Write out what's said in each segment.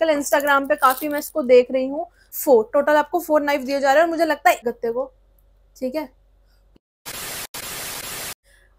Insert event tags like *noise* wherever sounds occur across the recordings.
कल इंस्टाग्राम पे काफी मैं इसको देख रही हूँ फोर टोटल आपको फोर नाइफ दिए जा रहे हैं और मुझे लगता है गत्ते को ठीक है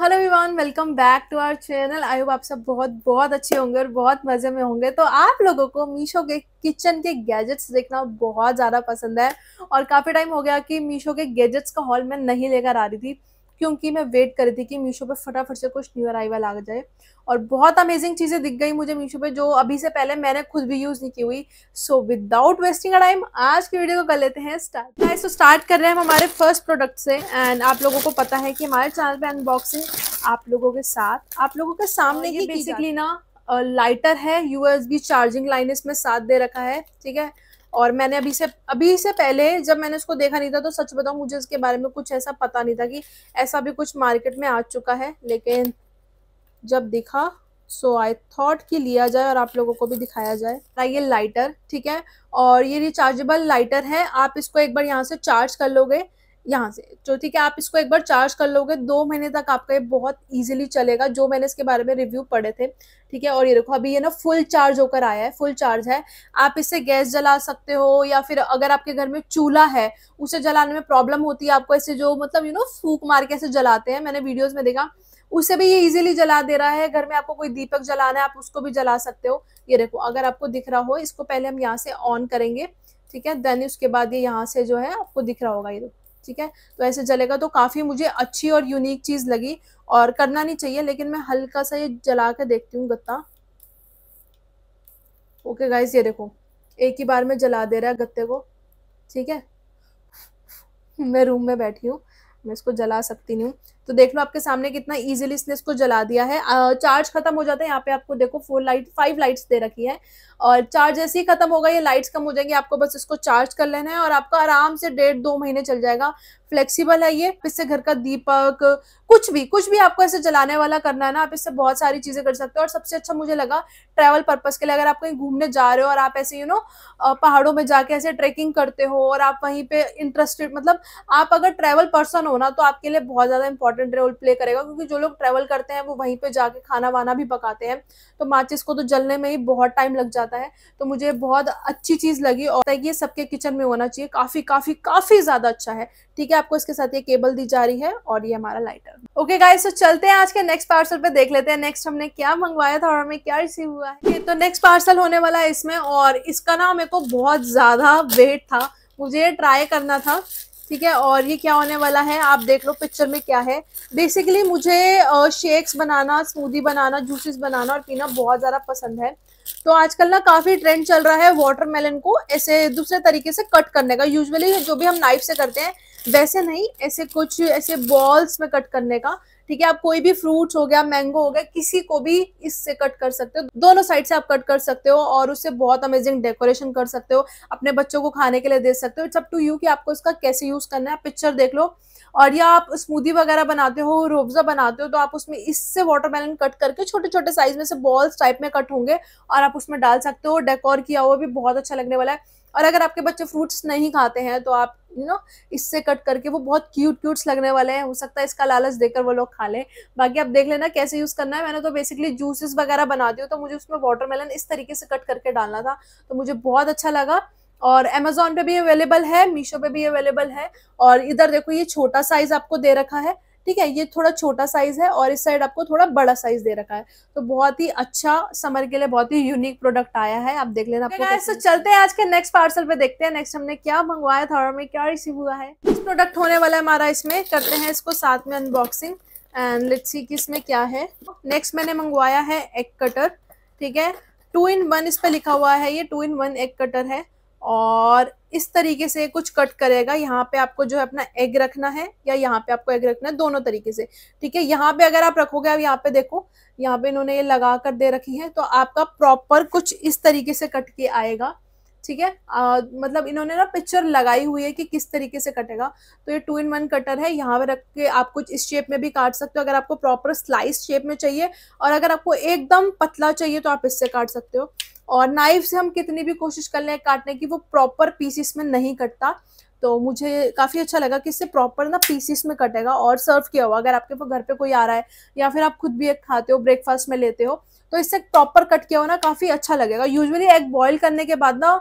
hello everyone welcome back to our channel I hope आप सब बहुत बहुत अच्छे होंगे और बहुत मज़े में होंगे तो आप लोगों को मीशो के किचन के गैजेट्स देखना बहुत ज़्यादा पसंद है और काफ़ी टाइम हो गया कि मीशो के गैजेट्स का हॉल मैं नहीं लेकर आ रही थी क्योंकि मैं वेट कर रही थी कि मीशो पे फटाफट से कुछ न्यू अराइवल आ जाए और बहुत अमेजिंग चीज़ें दिख गई मुझे मीशो पे जो अभी से पहले मैंने खुद भी यूज़ नहीं की हुई सो विदाउट वेस्टिंग टाइम आज की वीडियो को कर लेते हैं स्टार्ट तो स्टार्ट कर रहे हैं हम हमारे फर्स्ट प्रोडक्ट से एंड आप लोगों को पता है कि हमारे चैनल पे अनबॉक्सिंग आप लोगों के साथ आप लोगों के सामने ही हाँ, बेसिकली ना लाइटर है यूएसबी चार्जिंग लाइन इसमें साथ दे रखा है ठीक है और मैंने अभी से अभी से पहले जब मैंने उसको देखा नहीं था तो सच बताऊ मुझे इसके बारे में कुछ ऐसा पता नहीं था कि ऐसा भी कुछ मार्केट में आ चुका है लेकिन जब दिखा सो आई थॉट कि लिया जाए और आप लोगों को भी दिखाया जाए ये लाइटर ठीक है और ये रिचार्जेबल लाइटर है आप इसको एक बार यहाँ से चार्ज कर लोगे यहाँ से तो ठीक है आप इसको एक बार चार्ज कर लोगे दो महीने तक आपका ये बहुत इजीली चलेगा जो मैंने इसके बारे में रिव्यू पढ़े थे ठीक है और ये देखो अभी ये ना फुल चार्ज होकर आया है फुल चार्ज है आप इससे गैस जला सकते हो या फिर अगर आपके घर में चूल्हा है उसे जलाने में प्रॉब्लम होती है आपको ऐसे जो मतलब यू नो फूक मार के ऐसे जलाते हैं मैंने वीडियोज में देखा उसे भी ये इजीली जला दे रहा है घर में आपको कोई दीपक जलाना है आप उसको भी जला सकते हो ये देखो अगर आपको दिख रहा हो इसको पहले हम यहाँ से ऑन करेंगे ठीक है देन उसके बाद ये यहाँ से जो है आपको दिख रहा होगा ये देखो ठीक है तो ऐसे जलेगा तो काफ़ी मुझे अच्छी और यूनिक चीज़ लगी और करना नहीं चाहिए लेकिन मैं हल्का सा ये जला के देखती हूँ गत्ता ओके गाइज ये देखो एक ही बार में जला दे रहा है गत्ते को ठीक है *laughs* मैं रूम में बैठी हूँ मैं इसको जला सकती नहीं हूँ तो देख लो आपके सामने कितना इजीली इसने इसको जला दिया है चार्ज खत्म हो जाता है यहाँ पे आपको देखो फोर लाइट फाइव लाइट्स दे रखी है और चार्ज ऐसे ही खत्म होगा ये लाइट्स कम हो जाएंगी आपको बस इसको चार्ज कर लेना है और आपका आराम से डेढ़ दो महीने चल जाएगा फ्लेक्सिबल है ये इससे घर का दीपक कुछ भी कुछ भी आपको ऐसे जलाने वाला करना है ना आप इससे बहुत सारी चीजें कर सकते हो और सबसे अच्छा मुझे लगा ट्रैवल पर्पज के लिए अगर आप कहीं घूमने जा रहे हो और आप ऐसे यू नो पहाड़ों में जाके ऐसे ट्रेकिंग करते हो और आप वहीं पे इंटरेस्टेड मतलब आप अगर ट्रैवल पर्सन हो ना तो आपके लिए बहुत ज्यादा इंपॉर्टेंट रोल प्ले करेगा क्योंकि जो लोग ट्रैवल करते हैं वो वहीं पे जाके खाना वाना भी पकाते हैं तो माचिस को तो जलने में ही बहुत टाइम लग जाता है तो मुझे बहुत अच्छी चीज़ लगी और ये सबके किचन में होना चाहिए काफ़ी काफ़ी काफ़ी ज़्यादा अच्छा है ठीक है आपको इसके साथ ये केबल दी जा रही है और ये हमारा लाइटर ओके गाइस तो चलते हैं आज के नेक्स्ट पार्सल पे देख लेते हैं नेक्स्ट हमने क्या मंगवाया था और हमें क्या रिसीव हुआ है तो नेक्स्ट पार्सल होने वाला है इसमें और इसका ना मेरे को बहुत ज़्यादा वेट था मुझे ट्राई करना था ठीक है और ये क्या होने वाला है आप देख लो पिक्चर में क्या है बेसिकली मुझे शेक्स बनाना स्मूदी बनाना जूसेस बनाना और पीना बहुत ज़्यादा पसंद है तो आजकल ना काफ़ी ट्रेंड चल रहा है वाटरमेलन को ऐसे दूसरे तरीके से कट करने का यूजुअली जो भी हम नाइफ से करते हैं वैसे नहीं ऐसे कुछ ऐसे बॉल्स में कट करने का ठीक है आप कोई भी फ्रूट्स हो गया मैंगो हो गया किसी को भी इससे कट कर सकते हो दोनों साइड से आप कट कर सकते हो और उससे बहुत अमेजिंग डेकोरेशन कर सकते हो अपने बच्चों को खाने के लिए दे सकते हो इट्स अप टू यू कि आपको इसका कैसे यूज करना है पिक्चर देख लो और या आप स्मूदी वगैरह बनाते हो रोबजा बनाते हो तो आप उसमें इससे वाटरमेलन कट करके छोटे छोटे साइज में से बॉल्स टाइप में कट होंगे और आप उसमें डाल सकते हो डेकोर किया हुआ भी बहुत अच्छा लगने वाला है और अगर आपके बच्चे फ्रूट्स नहीं खाते हैं तो आप यू नो इससे कट करके वो बहुत क्यूट क्यूट्स लगने वाले हैं हो सकता है इसका लालच देकर वो लोग खा लें बाकी आप देख लेना कैसे यूज़ करना है मैंने तो बेसिकली जूसेस वगैरह बनाती दिए तो मुझे उसमें वाटरमेलन इस तरीके से कट करके डालना था तो मुझे बहुत अच्छा लगा और अमेजोन पे भी अवेलेबल है मीशो पे भी अवेलेबल है और इधर देखो ये छोटा साइज आपको दे रखा है ठीक है ये थोड़ा छोटा साइज है और इस साइड आपको थोड़ा बड़ा साइज दे रखा है तो बहुत ही अच्छा समर के लिए बहुत ही यूनिक प्रोडक्ट आया है आप देख लेना आपको तो चलते हैं आज के नेक्स्ट पार्सल पे देखते हैं नेक्स्ट हमने क्या मंगवाया था और हमें क्या रिसीव हुआ है प्रोडक्ट होने वाला है हमारा इसमें करते हैं इसको साथ में अनबॉक्सिंग एंड लिट्सी की इसमें क्या है नेक्स्ट मैंने मंगवाया है एग कटर ठीक है टू इन वन इस पर लिखा हुआ है ये two in one egg cutter है और इस तरीके से कुछ कट करेगा यहाँ पे आपको जो है अपना एग रखना है या यहाँ पे आपको एग रखना है दोनों तरीके से ठीक है यहाँ पे अगर आप रखोगे अब यहाँ पे देखो यहाँ पे इन्होंने ये लगा कर दे रखी है तो आपका प्रॉपर कुछ इस तरीके से कट के आएगा ठीक है मतलब इन्होंने ना पिक्चर लगाई हुई है कि किस तरीके से कटेगा तो ये टू इन वन कटर है यहाँ पे रख के आप कुछ इस शेप में भी काट सकते हो अगर आपको प्रॉपर स्लाइस शेप में चाहिए और अगर आपको एकदम पतला चाहिए तो आप इससे काट सकते हो और नाइफ से हम कितनी भी कोशिश कर लें काटने की वो प्रॉपर पीसीस में नहीं कटता तो मुझे काफ़ी अच्छा लगा कि इससे प्रॉपर ना पीसीस में कटेगा और सर्व किया हुआ अगर आपके घर पे कोई आ रहा है या फिर आप खुद भी एक खाते हो ब्रेकफास्ट में लेते हो तो इससे प्रॉपर कट किया हुआ ना काफ़ी अच्छा लगेगा यूजुअली एग बॉईल करने के बाद ना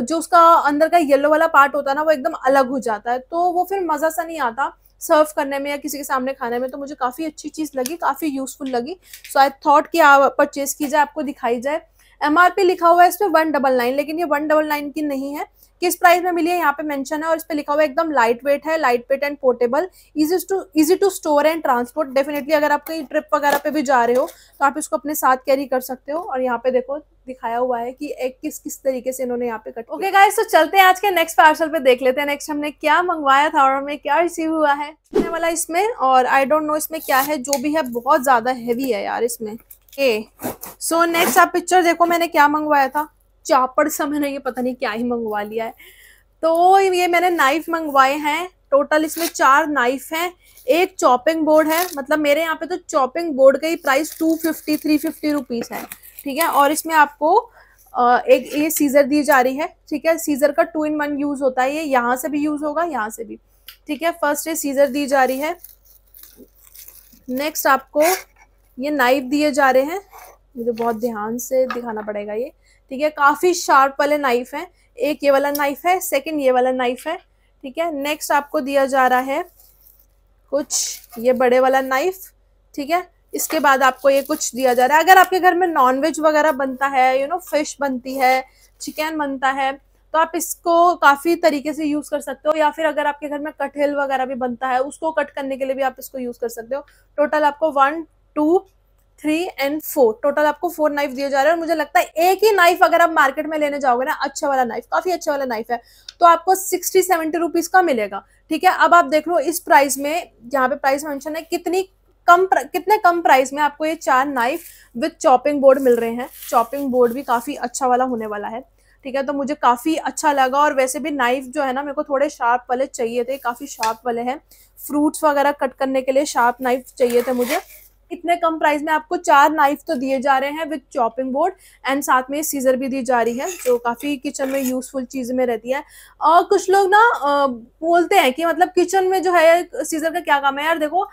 जो उसका अंदर का येलो वाला पार्ट होता है ना वो एकदम अलग हो जाता है तो वो फिर मज़ा सा नहीं आता सर्व करने में या किसी के सामने खाने में तो मुझे काफ़ी अच्छी चीज़ लगी काफ़ी यूज़फुल लगी सो आई थॉट कि आप परचेज़ की जाए आपको दिखाई जाए एमआरपी लिखा हुआ है इसमें वन डबल नाइन लेकिन ये वन डबल नाइन की नहीं है किस प्राइस में मिली है यहाँ पे मेंशन है और इस पे लिखा हुआ है एकदम लाइट वेट है light weight and portable easy to easy to store and transport definitely अगर आप कहीं ट्रिप वगैरह पे भी जा रहे हो तो आप इसको अपने साथ कैरी कर सकते हो और यहाँ पे देखो दिखाया हुआ है कि एक किस किस तरीके से इन्होंने यहाँ पे कट ओके गाइस तो चलते हैं आज के नेक्स्ट पार्सल पे देख लेते हैं नेक्स्ट हमने क्या मंगवाया था और हमें क्या रिसीव हुआ है वाला इसमें और आई डोंट नो इसमें क्या है जो भी है बहुत ज्यादा हैवी है यार इसमें ओके सो नेक्स्ट आप पिक्चर देखो मैंने क्या मंगवाया था चापड़ सा मैंने ये पता नहीं क्या ही मंगवा लिया है तो ये मैंने नाइफ मंगवाए हैं टोटल इसमें चार नाइफ हैं एक चॉपिंग बोर्ड है मतलब मेरे यहाँ पे तो चॉपिंग बोर्ड का ही price two fifty three fifty rupees है ठीक है और इसमें आपको एक ये सीजर दी जा रही है ठीक है सीजर का टू इन वन यूज़ होता है ये यहाँ से भी यूज़ होगा यहाँ से भी ठीक है फर्स्ट ये सीजर दी जा रही है नेक्स्ट आपको ये नाइफ दिए जा रहे हैं मुझे बहुत ध्यान से दिखाना पड़ेगा ये ठीक है काफ़ी शार्प वाले नाइफ हैं एक ये वाला नाइफ है सेकंड ये वाला नाइफ है ठीक है नेक्स्ट आपको दिया जा रहा है कुछ ये बड़े वाला नाइफ ठीक है इसके बाद आपको ये कुछ दिया जा रहा है अगर आपके घर में नॉनवेज वगैरह बनता है यू नो फिश बनती है चिकन बनता है तो आप इसको काफ़ी तरीके से यूज़ कर सकते हो या फिर अगर आपके घर में कटहल वगैरह भी बनता है उसको कट करने के लिए भी आप इसको यूज़ कर सकते हो टोटल आपको one two three and four total आपको फोर नाइफ दिए जा रहे हैं और मुझे लगता है एक ही नाइफ अगर आप मार्केट में लेने जाओगे ना अच्छा वाला नाइफ काफी अच्छा वाला नाइफ है तो आपको सिक्सटी सेवेंटी रुपीज का मिलेगा ठीक है अब आप देख लो इस प्राइस में यहाँ पे प्राइस मेंशन है कितनी कम कितने कम प्राइस में आपको ये चार नाइफ विथ चॉपिंग बोर्ड मिल रहे हैं चॉपिंग बोर्ड भी काफी अच्छा वाला होने वाला है ठीक है तो मुझे काफ़ी अच्छा लगा और वैसे भी नाइफ जो है ना मेरे को थोड़े शार्प वाले चाहिए थे काफ़ी शार्प वाले हैं फ्रूट्स वगैरह कट करने के लिए शार्प नाइफ चाहिए थे मुझे इतने कम प्राइस में आपको चार नाइफ तो दिए जा रहे हैं विद चॉपिंग बोर्ड एंड साथ में सीजर भी दी जा रही है जो काफ़ी किचन में यूजफुल चीज़ में रहती है और कुछ लोग ना बोलते हैं कि मतलब किचन में जो है सीजर का क्या काम है यार देखो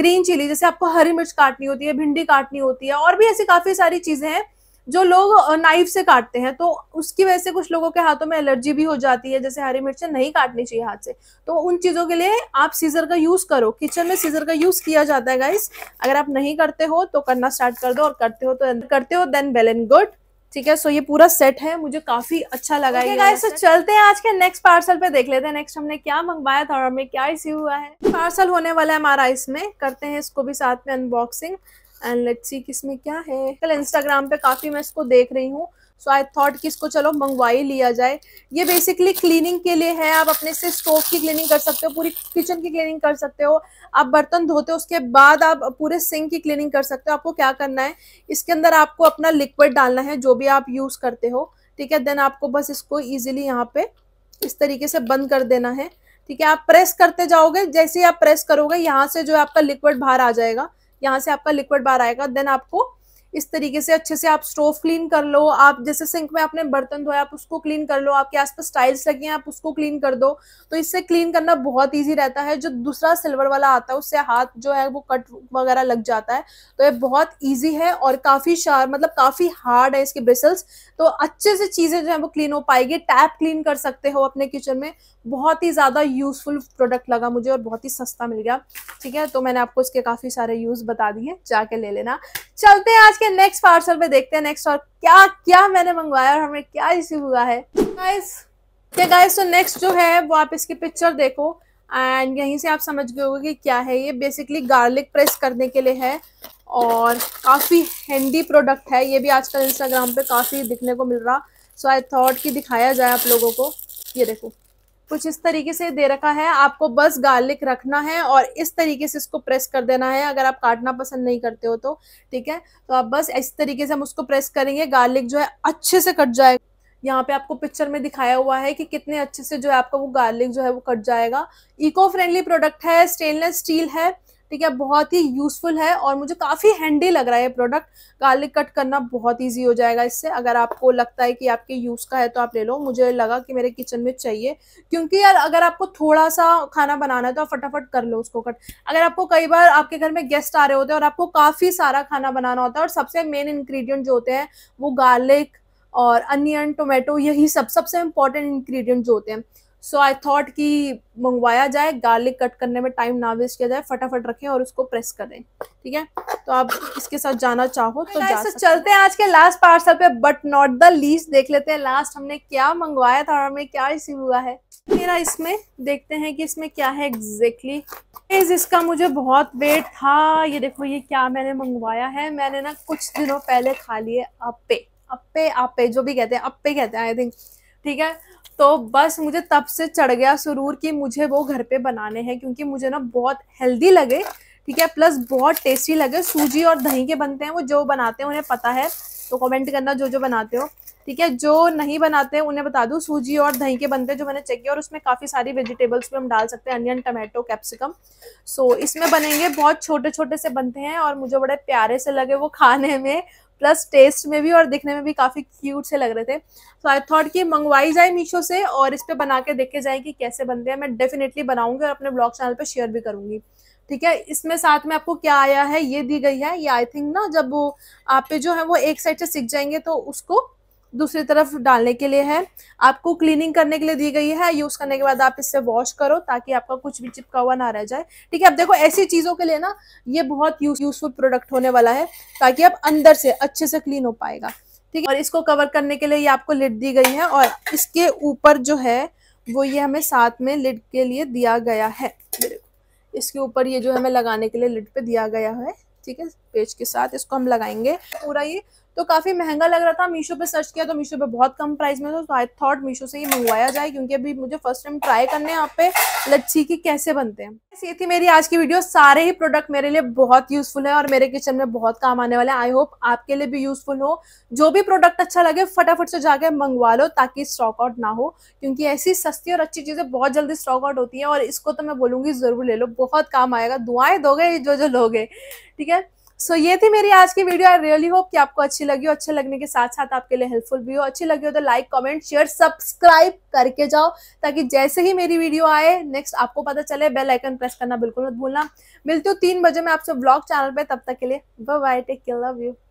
ग्रीन चिली जैसे आपको हरी मिर्च काटनी होती है भिंडी काटनी होती है और भी ऐसी काफ़ी सारी चीज़ें हैं जो लोग नाइफ से काटते हैं तो उसकी वजह से कुछ लोगों के हाथों में एलर्जी भी हो जाती है जैसे हरी मिर्चें नहीं काटनी चाहिए हाथ से तो उन चीज़ों के लिए आप सीजर का यूज़ करो किचन में सीजर का यूज़ किया जाता है गाइस अगर आप नहीं करते हो तो करना स्टार्ट कर दो और करते हो तो करते हो देन वेल एंड गुड ठीक है सो ये पूरा सेट है मुझे काफी अच्छा लगा okay, गाइस तो चलते हैं आज के नेक्स्ट पार्सल पे देख लेते हैं नेक्स्ट हमने क्या मंगवाया था और हमें क्या रिसीव हुआ है पार्सल होने वाला है हमारा इसमें करते हैं इसको भी साथ में अनबॉक्सिंग एंड लेट्स सी किसमें क्या है कल इंस्टाग्राम पे काफ़ी मैं इसको देख रही हूँ सो आई थॉट कि इसको चलो मंगवा ही लिया जाए ये बेसिकली क्लीनिंग के लिए है आप अपने से स्टोव की क्लीनिंग कर सकते हो पूरी किचन की क्लीनिंग कर सकते हो आप बर्तन धोते हो उसके बाद आप पूरे सिंक की क्लीनिंग कर सकते हो आपको क्या करना है इसके अंदर आपको अपना लिक्विड डालना है जो भी आप यूज़ करते हो ठीक है देन आपको बस इसको ईजिली यहाँ पे इस तरीके से बंद कर देना है ठीक है आप प्रेस करते जाओगे जैसे ही आप प्रेस करोगे यहाँ से जो आपका लिक्विड बाहर आ जाएगा यहाँ से आपका लिक्विड बार आएगा देन आपको इस तरीके से अच्छे से आप स्टोव क्लीन कर लो आप जैसे सिंक में आपने बर्तन धोया आप उसको क्लीन कर लो आपके आसपास टाइल्स लगी हैं आप उसको क्लीन कर दो तो इससे क्लीन करना बहुत ईजी रहता है जो दूसरा सिल्वर वाला आता है उससे हाथ जो है वो कट वगैरह लग जाता है तो ये बहुत ईजी है और काफ़ी शार मतलब काफ़ी हार्ड है इसके ब्रिसल्स तो अच्छे से चीज़ें जो है वो क्लीन हो पाएगी टैप क्लीन कर सकते हो अपने किचन में बहुत ही ज़्यादा यूजफुल प्रोडक्ट लगा मुझे और बहुत ही सस्ता मिल गया ठीक है तो मैंने आपको इसके काफ़ी सारे यूज़ बता दिए जाके ले लेना चलते हैं आज के नेक्स्ट पार्सल पे देखते हैं नेक्स्ट और क्या क्या मैंने मंगवाया और हमें क्या रिसीव हुआ है गाइस क्या गाइस तो नेक्स्ट जो है वो आप इसकी पिक्चर देखो एंड यहीं से आप समझ गए होगे कि क्या है ये बेसिकली गार्लिक प्रेस करने के लिए है और काफ़ी हैंडी प्रोडक्ट है ये भी आजकल इंस्टाग्राम पे काफ़ी दिखने को मिल रहा सो आई थॉट कि दिखाया जाए आप लोगों को ये देखो कुछ इस तरीके से दे रखा है आपको बस गार्लिक रखना है और इस तरीके से इसको प्रेस कर देना है अगर आप काटना पसंद नहीं करते हो तो ठीक है तो आप बस इस तरीके से हम उसको प्रेस करेंगे गार्लिक जो है अच्छे से कट जाएगा यहाँ पे आपको पिक्चर में दिखाया हुआ है कि कितने अच्छे से जो है आपका वो गार्लिक जो है वो कट जाएगा इको फ्रेंडली प्रोडक्ट है स्टेनलेस स्टील है ठीक है बहुत ही यूजफुल है और मुझे काफ़ी हैंडी लग रहा है ये प्रोडक्ट गार्लिक कट करना बहुत ईजी हो जाएगा इससे अगर आपको लगता है कि आपके यूज़ का है तो आप ले लो मुझे लगा कि मेरे किचन में चाहिए क्योंकि यार अगर आपको थोड़ा सा खाना बनाना है तो फटाफट कर लो उसको कट अगर आपको कई बार आपके घर में गेस्ट आ रहे होते हैं और आपको काफ़ी सारा खाना बनाना होता है और सबसे मेन इंग्रेडिएंट जो होते हैं वो गार्लिक और अनियन टोमेटो यही सब सबसे इंपॉर्टेंट इंग्रेडिएंट जो होते हैं सो आई थॉट कि मंगवाया जाए गार्लिक कट करने में टाइम ना वेस्ट किया जाए फटाफट रखें और उसको प्रेस करें ठीक है तो आप इसके साथ जाना चाहो तो जा सकते चलते हैं आज के लास्ट पार्सल पे बट नॉट द लीस्ट देख लेते हैं लास्ट हमने क्या मंगवाया था और हमें क्या रिसीव हुआ है मेरा इसमें देखते हैं कि इसमें क्या है एग्जैक्टली exactly. इसका मुझे बहुत वेट था ये देखो ये क्या मैंने मंगवाया है मैंने ना कुछ दिनों पहले खा लिए अपे अपे आपे जो भी कहते हैं अपे कहते हैं आई थिंक ठीक है तो बस मुझे तब से चढ़ गया सुरूर कि मुझे वो घर पे बनाने हैं क्योंकि मुझे ना बहुत हेल्दी लगे ठीक है प्लस बहुत टेस्टी लगे सूजी और दही के बनते हैं वो जो बनाते हैं उन्हें पता है तो कमेंट करना जो जो बनाते हो ठीक है जो नहीं बनाते हैं उन्हें बता दूँ सूजी और दही के बनते हैं जो मैंने चेक किया और उसमें काफ़ी सारी वेजिटेबल्स भी हम डाल सकते हैं अनियन टमाटो कैप्सिकम सो इसमें बनेंगे बहुत छोटे छोटे से बनते हैं और मुझे बड़े प्यारे से लगे वो खाने में प्लस टेस्ट में भी और दिखने में भी काफ़ी क्यूट से लग रहे थे सो आई थॉट कि मंगवाई जाए मीशो से और इस पर बना के देखे जाए कि कैसे बनते हैं मैं डेफिनेटली बनाऊंगी और अपने ब्लॉग चैनल पर शेयर भी करूंगी ठीक है इसमें साथ में आपको क्या आया है ये दी गई है ये आई थिंक ना जब वो आप पे जो है वो एक साइड से सीख जाएंगे तो उसको दूसरी तरफ डालने के लिए है आपको क्लीनिंग करने के लिए दी गई है यूज करने के बाद आप इससे वॉश करो ताकि आपका कुछ भी चिपका हुआ ना रह जाए ठीक है अब देखो ऐसी चीजों के लिए ना ये बहुत यूजफुल प्रोडक्ट होने वाला है ताकि आप अंदर से अच्छे से क्लीन हो पाएगा ठीक है और इसको कवर करने के लिए ये आपको लिड दी गई है और इसके ऊपर जो है वो ये हमें साथ में लिड के लिए दिया गया है इसके ऊपर ये जो हमें लगाने के लिए लिड पे दिया गया है ठीक है पेज के साथ इसको हम लगाएंगे पूरा ये तो काफ़ी महंगा लग रहा था मीशो पे सर्च किया तो मीशो पे बहुत कम प्राइस में था तो आई थॉट मीशो से ही मंगवाया जाए क्योंकि अभी मुझे फर्स्ट टाइम ट्राई करने आप यहाँ पे लच्छी की कैसे बनते हैं ये थी मेरी आज की वीडियो सारे ही प्रोडक्ट मेरे लिए बहुत यूजफुल है और मेरे किचन में बहुत काम आने वाले आई होप आपके लिए भी यूजफुल हो जो भी प्रोडक्ट अच्छा लगे फटाफट से जाकर मंगवा लो ताकि स्टॉक आउट ना हो क्योंकि ऐसी सस्ती और अच्छी चीज़ें बहुत जल्दी स्टॉक आउट होती है और इसको तो मैं बोलूंगी ज़रूर ले लो बहुत काम आएगा दुआएं दोगे जो जो लोगे ठीक है सो ये थी मेरी आज की वीडियो आई रियली होप कि आपको अच्छी लगी हो अच्छे लगने के साथ साथ आपके लिए हेल्पफुल भी हो अच्छी लगी हो तो लाइक कमेंट शेयर सब्सक्राइब करके जाओ ताकि जैसे ही मेरी वीडियो आए नेक्स्ट आपको पता चले बेल आइकन प्रेस करना बिल्कुल मत भूलना मिलती हूँ तीन बजे मैं आपसे ब्लॉग चैनल पे तब तक के लिए bye take care love you